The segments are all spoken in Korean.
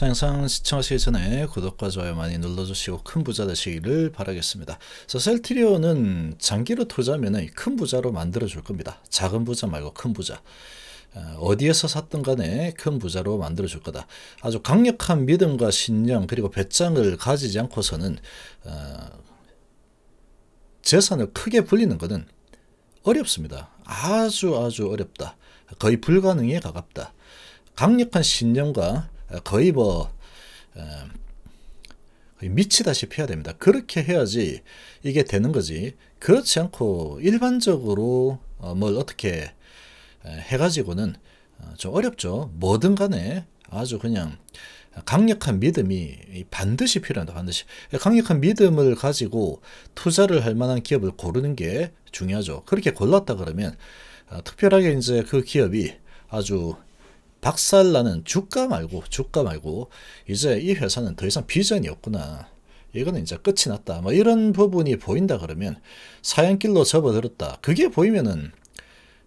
자, 영상 시청하시기 전에 구독과 좋아요 많이 눌러주시고 큰 부자 되시기를 바라겠습니다. 자, 셀트리온은 장기로 투자하면 큰 부자로 만들어줄 겁니다. 작은 부자 말고 큰 부자. 어, 어디에서 샀든 간에 큰 부자로 만들어줄 거다. 아주 강력한 믿음과 신념 그리고 배짱을 가지지 않고서는 어, 재산을 크게 불리는 것은 어렵습니다. 아주 아주 어렵다. 거의 불가능에 가깝다. 강력한 신념과 어, 거의 뭐 어, 거의 미치다시피 해야 됩니다. 그렇게 해야지 이게 되는 거지. 그렇지 않고 일반적으로 어, 뭘 어떻게 해가지고는 좀 어렵죠. 뭐든 간에 아주 그냥 강력한 믿음이 반드시 필요한다. 반드시 강력한 믿음을 가지고 투자를 할 만한 기업을 고르는 게 중요하죠. 그렇게 골랐다 그러면 특별하게 이제 그 기업이 아주 박살나는 주가 말고 주가 말고 이제 이 회사는 더 이상 비전이 없구나. 이거는 이제 끝이 났다. 뭐 이런 부분이 보인다 그러면 사양길로 접어들었다. 그게 보이면은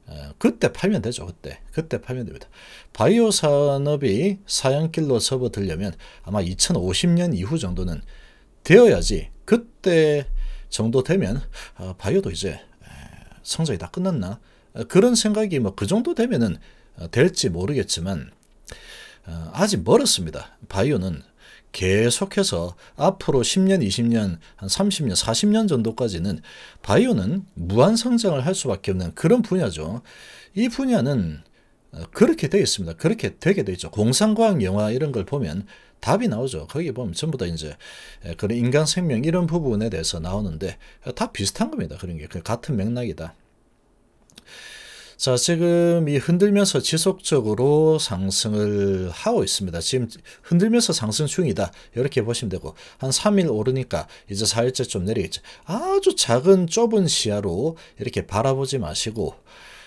어, 그때 팔면 되죠. 그때. 그때 팔면 됩니다. 바이오 산업이 사양길로 접어들려면 아마 2050년 이후 정도는 되어야지 그때 정도 되면 아, 바이오도 이제 성적이다 끝났나? 어, 그런 생각이 뭐 그 정도 되면은 어, 될지 모르겠지만 어, 아직 멀었습니다. 바이오는 계속해서 앞으로 10년, 20년, 한 30년, 40년 정도까지는 바이오는 무한 성장을 할 수밖에 없는 그런 분야죠. 이 분야는 어, 그렇게 되어 있습니다. 그렇게 되게 되어 있죠. 공상과학 영화 이런 걸 보면 답이 나오죠. 거기 보면 전부 다 이제 그런 인간 생명 이런 부분에 대해서 나오는데 다 비슷한 겁니다. 그런 게 그 같은 맥락이다. 자, 지금 이 흔들면서 지속적으로 상승을 하고 있습니다. 지금 흔들면서 상승 중이다. 이렇게 보시면 되고, 한 3일 오르니까 이제 4일째 좀 내리겠죠. 아주 작은 좁은 시야로 이렇게 바라보지 마시고,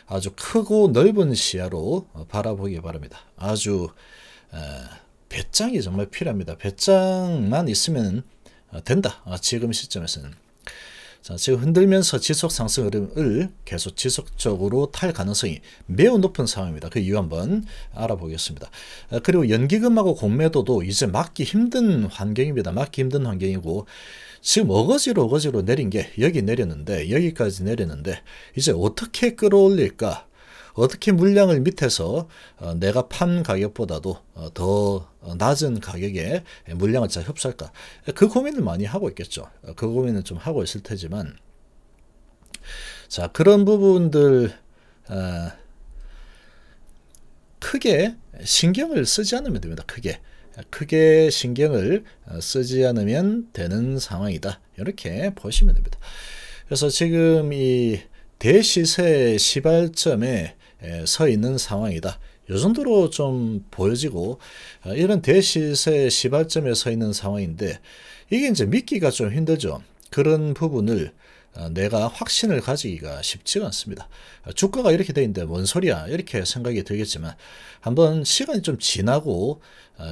아주 크고 넓은 시야로 바라보기 바랍니다. 아주, 에, 배짱이 정말 필요합니다. 배짱만 있으면 된다. 아, 지금 시점에서는. 자, 지금 흔들면서 지속 상승 흐름을 계속 지속적으로 탈 가능성이 매우 높은 상황입니다. 그 이유 한번 알아보겠습니다. 아, 그리고 연기금하고 공매도도 이제 막기 힘든 환경입니다. 막기 힘든 환경이고 지금 어거지로 어거지로 내린 게 여기 내렸는데 여기까지 내렸는데 이제 어떻게 끌어올릴까? 어떻게 물량을 밑에서 어, 내가 판 가격보다도 어, 더 낮은 가격에 물량을 잘협소할까그 고민을 많이 하고 있겠죠 어, 그 고민을 좀 하고 있을 테지만 자 그런 부분들 크게 신경을 쓰지 않으면 됩니다 크게 크게 신경을 쓰지 않으면 되는 상황이다 이렇게 보시면 됩니다 그래서 지금 이 대시세 시발점에 서 있는 상황이다. 요 정도로 좀 보여지고 어, 이런 대시세 시발점에 서 있는 상황인데 이게 이제 믿기가 좀 힘들죠. 그런 부분을 어, 내가 확신을 가지기가 쉽지가 않습니다. 어, 주가가 이렇게 돼 있는데 뭔 소리야 이렇게 생각이 들겠지만 한번 시간이 좀 지나고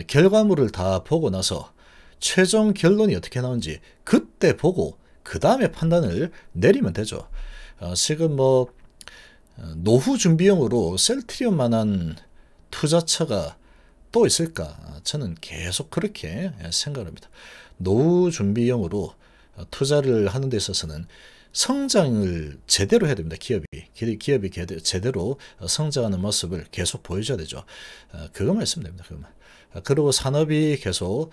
결과물을 다 보고 나서 최종 결론이 어떻게 나온지 그때 보고 그 다음에 판단을 내리면 되죠. 지금 뭐 어, 노후 준비용으로 셀트리온만한 투자처가 또 있을까? 아, 저는 계속 그렇게 예, 생각합니다. 노후 준비용으로 어, 투자를 하는 데 있어서는 성장을 제대로 해야 됩니다. 기업이 기업이 제대로 어, 성장하는 모습을 계속 보여줘야 되죠. 그것만 있으면 니다 그것만. 아, 그리고 산업이 계속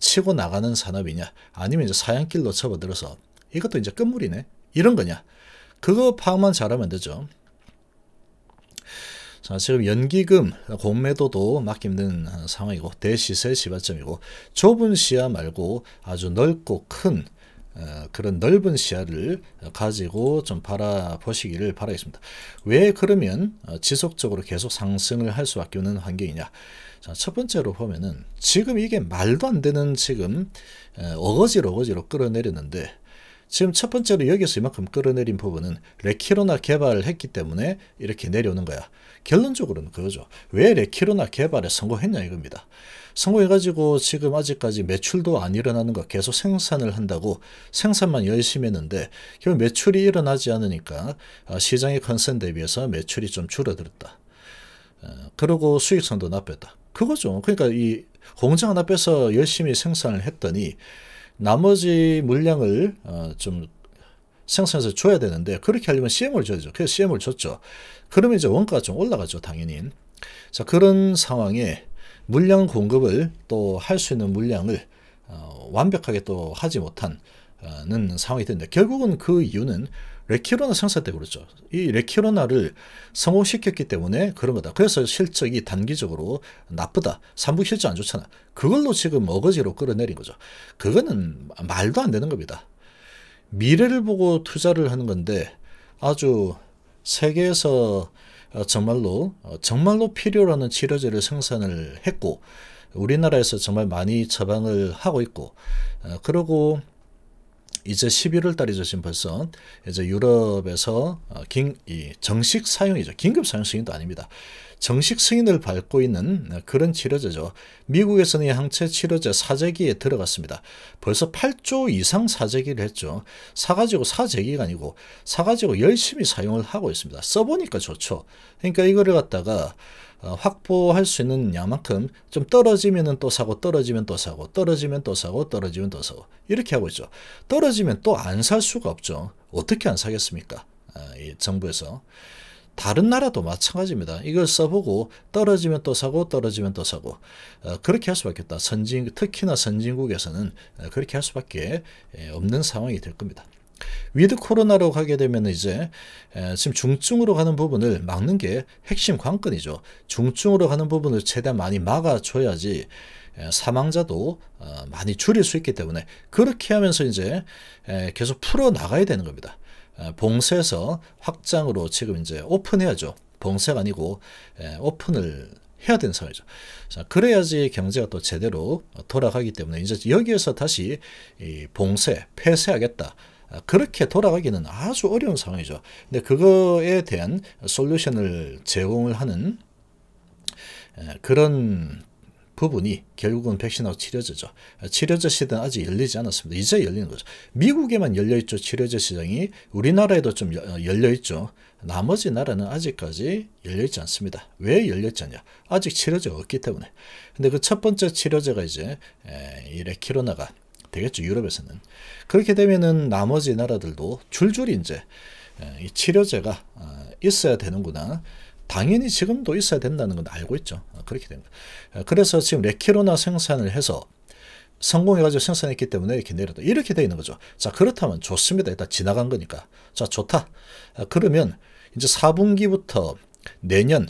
치고 나가는 산업이냐, 아니면 이제 사양길로 접어들어서 이것도 이제 끝물이네 이런 거냐. 그거 파악만 잘하면 되죠. 자, 지금 연기금 공매도도 막 힘든 상황이고 대시세 시발점이고 좁은 시야 말고 아주 넓고 큰 어, 그런 넓은 시야를 가지고 좀 바라보시기를 바라겠습니다. 왜 그러면 어, 지속적으로 계속 상승을 할 수밖에 없는 환경이냐? 자, 첫 번째로 보면은 지금 이게 말도 안 되는 지금 어, 어거지로 어거지로 끌어내렸는데 지금 첫 번째로 여기서 이만큼 끌어내린 부분은 레키로나 개발을 했기 때문에 이렇게 내려오는 거야. 결론적으로는 그거죠. 왜 레키로나 개발에 성공했냐 이겁니다. 성공해가지고 지금 아직까지 매출도 안 일어나는 거 계속 생산을 한다고 생산만 열심히 했는데 결국 매출이 일어나지 않으니까 아, 시장의 컨센 대비해서 매출이 좀 줄어들었다. 어, 그러고 수익성도 나빴다. 그거죠. 그러니까 이 공장 하나 빼서 열심히 생산을 했더니 나머지 물량을 어, 좀 생산해서 줘야 되는데 그렇게 하려면 CM을 줘야죠. 그래서 CM을 줬죠. 그러면 이제 원가가 좀 올라가죠. 당연히. 자 그런 상황에 물량 공급을 또 할 수 있는 물량을 어, 완벽하게 또 하지 못한 어, 는 상황이 됐는데 결국은 그 이유는 레키로나 상사 때 그렇죠. 이레키로나를 성공시켰기 때문에 그런 거다. 그래서 실적이 단기적으로 나쁘다. 삼부 실적 안 좋잖아. 그걸로 지금 어거지로 끌어내린 거죠. 그거는 말도 안 되는 겁니다. 미래를 보고 투자를 하는 건데 아주 세계에서 정말로 정말로 필요로하는 치료제를 생산을 했고 우리나라에서 정말 많이 처방을 하고 있고 어, 그러고 이제 11월 달이죠 지금 벌써 이제 유럽에서 어, 긴, 이 정식 사용이죠 긴급 사용 승인도 아닙니다 정식 승인을 밟고 있는 어, 그런 치료제죠 미국에서는 이 항체 치료제 사재기에 들어갔습니다 벌써 8조 이상 사재기를 했죠 사가지고 사재기가 아니고 사가지고 열심히 사용을 하고 있습니다 써보니까 좋죠 그러니까 이거를 갖다가 어, 확보할 수 있는 양만큼 좀떨어지면또 사고 떨어지면 또 사고 떨어지면 또 사고 떨어지면 또 사고 이렇게 하고 있죠. 떨어지면 또 안 살 수가 없죠. 어떻게 안 사겠습니까? 아, 정부에서. 다른 나라도 마찬가지입니다. 이걸 써보고 떨어지면 또 사고 떨어지면 또 사고 어, 그렇게 할 수밖에 없다. 선진 특히나 선진국에서는 어, 그렇게 할 수밖에 예, 없는 상황이 될 겁니다. 위드 코로나로 가게 되면 이제 지금 중증으로 가는 부분을 막는 게 핵심 관건이죠. 중증으로 가는 부분을 최대한 많이 막아줘야지 사망자도 어, 많이 줄일 수 있기 때문에 그렇게 하면서 이제 계속 풀어 나가야 되는 겁니다. 봉쇄에서 확장으로 지금 이제 오픈해야죠. 봉쇄가 아니고 오픈을 해야 되는 상황이죠. 자, 그래야지 경제가 또 제대로 돌아가기 때문에 이제 여기에서 다시 이 봉쇄, 폐쇄하겠다. 어, 그렇게 돌아가기는 아주 어려운 상황이죠. 근데 그거에 대한 솔루션을 제공을 하는 그런 부분이 결국은 백신하고 치료제죠. 어, 치료제 시대는 아직 열리지 않았습니다. 이제 열리는 거죠. 미국에만 열려있죠. 치료제 시장이. 우리나라에도 좀 어, 열려있죠. 나머지 나라는 아직까지 열려있지 않습니다. 왜 열려있지 않냐? 아직 치료제가 없기 때문에. 근데 그 첫 번째 치료제가 이제 이레키로나가 되겠죠. 유럽에서는. 그렇게 되면은 나머지 나라들도 줄줄이 이제 이 치료제가 어, 있어야 되는구나. 당연히 지금도 있어야 된다는 건 알고 있죠. 어, 그렇게 됩니다. 어, 그래서 지금 레키로나 생산을 해서 성공해가지고 생산했기 때문에 이렇게 내려다 이렇게 돼 있는 거죠. 자, 그렇다면 좋습니다. 일단 지나간 거니까. 자, 좋다. 그러면 이제 4분기부터 내년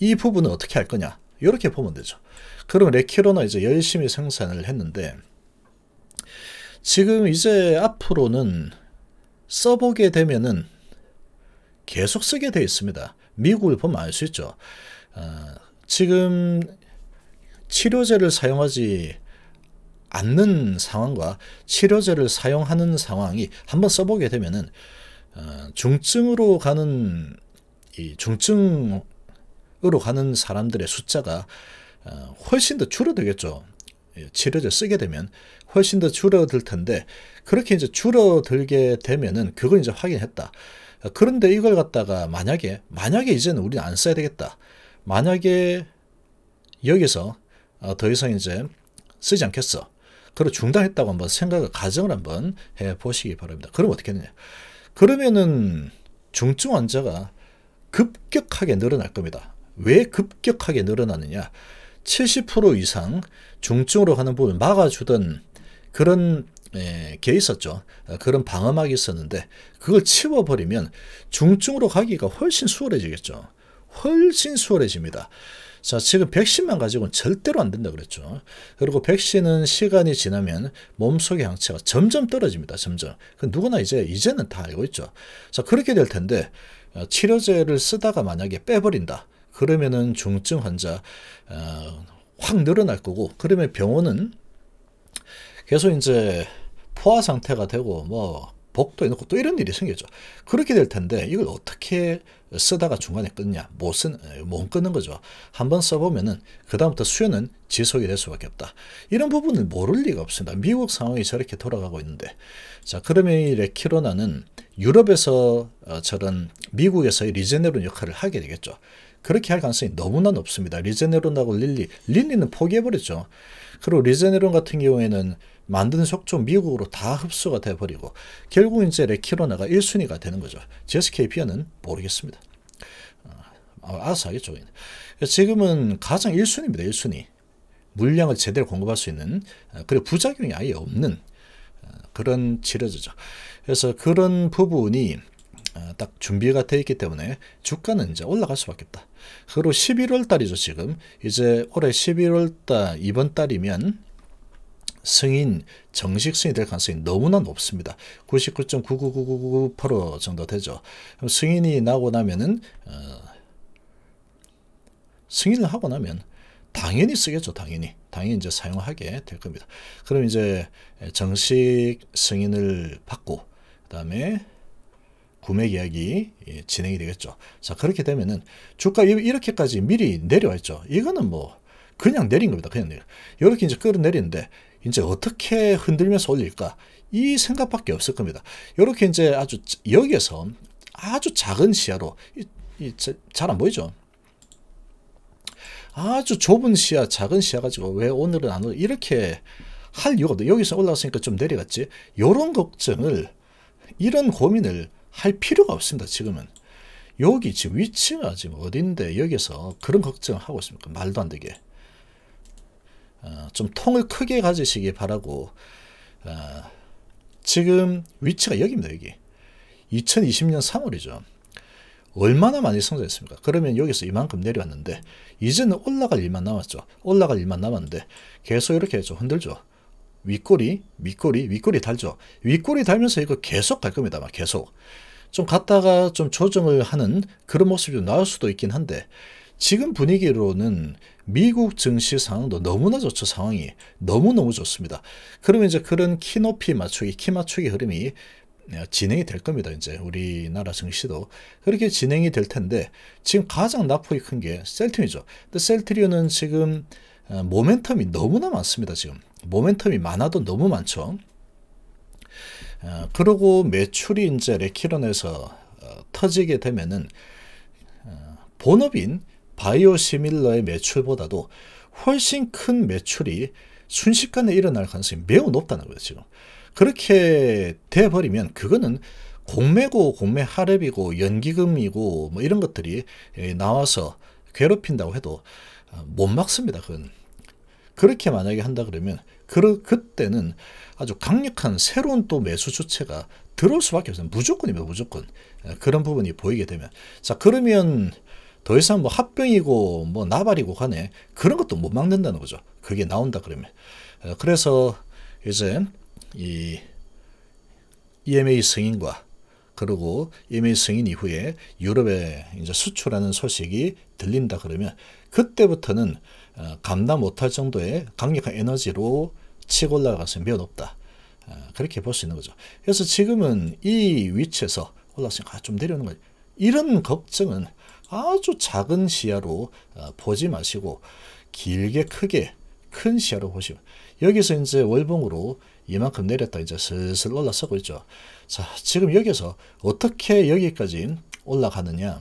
이 부분은 어떻게 할 거냐. 이렇게 보면 되죠. 그럼 레키로나 이제 열심히 생산을 했는데 지금 이제 앞으로는 써보게 되면은 계속 쓰게 되어 있습니다. 미국을 보면 알 수 있죠. 어, 지금 치료제를 사용하지 않는 상황과 치료제를 사용하는 상황이 한번 써보게 되면은 어, 중증으로 가는 이 중증으로 가는 사람들의 숫자가 어, 훨씬 더 줄어들겠죠. 치료제 예, 쓰게 되면 훨씬 더 줄어들 텐데 그렇게 이제 줄어들게 되면은 그걸 이제 확인했다. 그런데 이걸 갖다가 만약에 만약에 이제는 우리는 안 써야 되겠다. 만약에 여기서 어, 더 이상 이제 쓰지 않겠어. 그걸 중단했다고 한번 생각을 가정을 한번 해 보시기 바랍니다. 그럼 어떻게 되냐? 그러면은 중증 환자가 급격하게 늘어날 겁니다. 왜 급격하게 늘어나느냐? 70% 이상 중증으로 가는 부분을 막아주던 그런 예, 게 있었죠. 어, 그런 방어막이 있었는데 그걸 치워버리면 중증으로 가기가 훨씬 수월해지겠죠. 훨씬 수월해집니다. 자, 지금 백신만 가지고는 절대로 안 된다 그랬죠. 그리고 백신은 시간이 지나면 몸속의 항체가 점점 떨어집니다. 점점. 그 누구나 이제, 이제는 다 알고 있죠. 자, 그렇게 될 텐데, 어, 치료제를 쓰다가 만약에 빼버린다. 그러면은 중증 환자 어, 확 늘어날 거고 그러면 병원은 계속 이제 포화 상태가 되고 뭐 복도 해놓고 또 이런 일이 생기죠. 그렇게 될 텐데 이걸 어떻게 쓰다가 중간에 끊냐 못, 쓰, 못 끊는 거죠. 한번 써보면은 그 다음부터 수요는 지속이 될 수밖에 없다. 이런 부분을 모를 리가 없습니다. 미국 상황이 저렇게 돌아가고 있는데 자 그러면 이 레키로나는 유럽에서 어, 저런 미국에서의 리제네론 역할을 하게 되겠죠. 그렇게 할 가능성이 너무나 높습니다. 리제네론하고 릴리, 릴리는 포기해버렸죠. 그리고 리제네론 같은 경우에는 만드는 속조 미국으로 다 흡수가 돼버리고 결국 이제 레키로나가 1순위가 되는 거죠. GSK 비는 모르겠습니다. 어, 아, 알아서 하겠죠. 지금은 가장 1순위입니다. 1순위. 물량을 제대로 공급할 수 있는 어, 그리고 부작용이 아예 없는 어, 그런 치료제죠. 그래서 그런 부분이 아, 딱 준비가 돼 있기 때문에 주가는 이제 올라갈 수밖에 없다. 그리고 11월 달이죠 지금 이제 올해 11월 달 이번 달이면 승인 정식 승인이 될 가능성이 너무나 높습니다. 99.99999% 정도 되죠. 그럼 승인이 나고 나면은 어, 승인을 하고 나면 당연히 쓰겠죠. 당연히. 당연히 이제 사용하게 될 겁니다. 그럼 이제 정식 승인을 받고 그다음에 구매 계약이 예, 진행이 되겠죠. 자, 그렇게 되면은 주가 이렇게까지 미리 내려왔죠. 이거는 뭐 그냥 내린 겁니다. 그냥 내려. 이렇게 이제 끌어내리는데 이제 어떻게 흔들면서 올릴까? 이 생각밖에 없을 겁니다. 이렇게 이제 아주 여기에서 아주 작은 시야로 잘 안 보이죠? 아주 좁은 시야, 작은 시야 가지고 왜 오늘은 안 오늘 이렇게 할 이유가 없다. 여기서 올라왔으니까 좀 내려갔지. 이런 걱정을 이런 고민을 할 필요가 없습니다. 지금은. 여기 지금 위치가 지금 어딘데 여기서 그런 걱정을 하고 있습니까? 말도 안 되게. 어, 좀 통을 크게 가지시기 바라고 어, 지금 위치가 여기입니다. 여기. 2020년 3월이죠. 얼마나 많이 성장했습니까? 그러면 여기서 이만큼 내려왔는데 이제는 올라갈 일만 남았죠. 올라갈 일만 남았는데 계속 이렇게 좀 흔들죠. 윗꼬리, 윗꼬리 윗꼬리 달죠. 윗꼬리 달면서 이거 계속 갈 겁니다. 막 계속. 좀 갔다가 좀 조정을 하는 그런 모습이 나올 수도 있긴 한데 지금 분위기로는 미국 증시 상황도 너무나 좋죠. 상황이 너무너무 좋습니다. 그러면 이제 그런 키 높이 맞추기, 키 맞추기 흐름이 예, 진행이 될 겁니다. 이제 우리나라 증시도 그렇게 진행이 될 텐데 지금 가장 낙폭이 큰 게 셀트리온이죠. 셀트리온은 지금 어, 모멘텀이 너무나 많습니다. 지금 모멘텀이 많아도 너무 많죠. 어, 그러고 매출이 이제 레키런에서 어, 터지게 되면은 어, 본업인 바이오시밀러의 매출보다도 훨씬 큰 매출이 순식간에 일어날 가능성이 매우 높다는 거예 지금 그렇게 돼버리면 그거는 공매고 공매 할애비고 연기금이고 뭐 이런 것들이 예, 나와서 괴롭힌다고 해도 어, 못 막습니다. 그건. 그렇게 만약에 한다 그러면 그, 그때는 아주 강력한 새로운 또 매수 주체가 들어올 수밖에 없어요. 무조건이면 무조건. 예, 그런 부분이 보이게 되면. 자 그러면 더 이상 뭐 합병이고 뭐 나발이고 간에 그런 것도 못 막는다는 거죠. 그게 나온다 그러면. 예, 그래서 이제 이 EMA 승인과 그리고 EMA 승인 이후에 유럽에 이제 수출하는 소식이 들린다 그러면 그때부터는 어, 감당 못할 정도의 강력한 에너지로 치고 올라갈 가능 매우 높다. 어, 그렇게 볼 수 있는 거죠. 그래서 지금은 이 위치에서 올라왔으니까 좀 내려오는 거죠. 이런 걱정은 아주 작은 시야로 어, 보지 마시고 길게 크게 큰 시야로 보시면 여기서 이제 월봉으로 이만큼 내렸다 이제 슬슬 올라서고 있죠. 자 지금 여기서 어떻게 여기까지 올라가느냐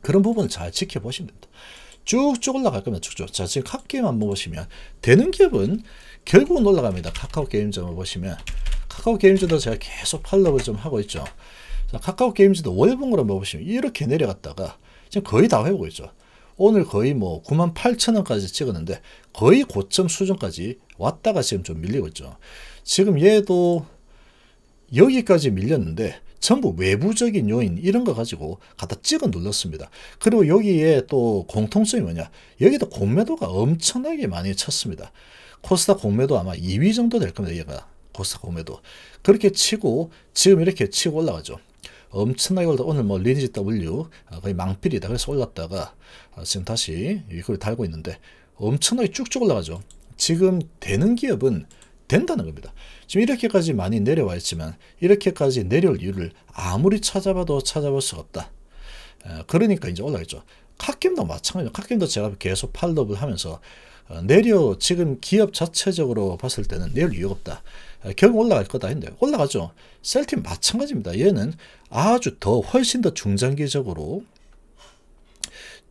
그런 부분을 잘 지켜보시면 됩니다. 쭉쭉 올라갈 겁니다. 쭉쭉. 자, 지금 카카오게임 한번 보시면 되는 기업은 결국은 올라갑니다. 카카오게임즈만 보시면 카카오게임즈도 제가 계속 팔로우를 좀 하고 있죠. 자, 카카오게임즈도 월봉으로 한번 보시면 이렇게 내려갔다가 지금 거의 다 회복 있죠. 오늘 거의 뭐 98,000원까지 찍었는데 거의 고점 수준까지 왔다가 지금 좀 밀리고 있죠. 지금 얘도 여기까지 밀렸는데 전부 외부적인 요인 이런 거 가지고 갖다 찍어 눌렀습니다. 그리고 여기에 또 공통점이 뭐냐? 여기도 공매도가 엄청나게 많이 쳤습니다. 코스닥 공매도 아마 2위 정도 될 겁니다. 얘가 코스닥 공매도 그렇게 치고 지금 이렇게 치고 올라가죠. 엄청나게 올라 오늘 뭐 리니지 W 아, 거의 망필이다 그래서 올랐다가 아, 지금 다시 이걸 달고 있는데 엄청나게 쭉쭉 올라가죠. 지금 되는 기업은 된다는 겁니다. 지금 이렇게까지 많이 내려와 있지만 이렇게까지 내려올 이유를 아무리 찾아봐도 찾아볼 수가 없다. 어, 그러니까 이제 올라가죠. 카겜도 마찬가지죠. 카겜도 제가 계속 팔로업을 하면서 어, 내려 지금 기업 자체적으로 봤을 때는 내려올 이유가 없다. 어, 결국 올라갈 거다 했는데 올라가죠. 셀팀 마찬가지입니다. 얘는 아주 더 훨씬 더 중장기적으로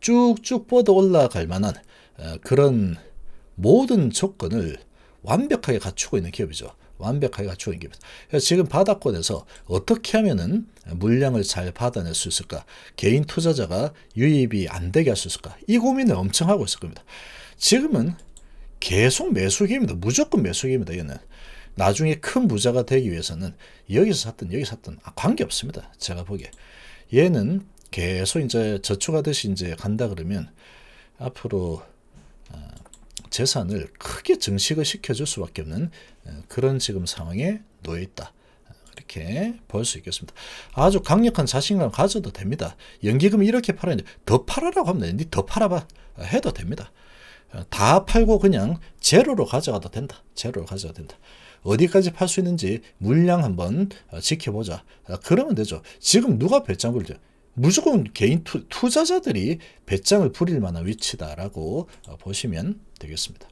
쭉쭉 뻗어 올라갈 만한 그런 모든 조건을 완벽하게 갖추고 있는 기업이죠. 완벽하게 갖추고 있는 기업 그래서 지금 바닥권에서 어떻게 하면은 물량을 잘 받아낼 수 있을까? 개인 투자자가 유입이 안 되게 할 수 있을까? 이 고민을 엄청 하고 있을 겁니다. 지금은 계속 매수기입니다. 무조건 매수기입니다. 얘는. 나중에 큰 부자가 되기 위해서는 여기서 샀든 여기서 샀든 아, 관계없습니다. 제가 보기에. 얘는 계속 이제 저축하듯이 이제 간다 그러면 앞으로 재산을 크게 증식을 시켜줄 수밖에 없는 그런 지금 상황에 놓여 있다. 이렇게 볼 수 있겠습니다. 아주 강력한 자신감 을 가져도 됩니다. 연기금 이렇게 팔아야데더 팔아라고 하면 되는데 더 팔아봐 해도 됩니다. 어, 다 팔고 그냥 제로로 가져가도 된다. 제로로 가져가도 된다. 어디까지 팔 수 있는지 물량 한번 어, 지켜보자. 어, 그러면 되죠. 지금 누가 배짱 굴죠? 무조건 개인 투, 투자자들이 배짱을 부릴 만한 위치다라고 어, 보시면 되겠습니다.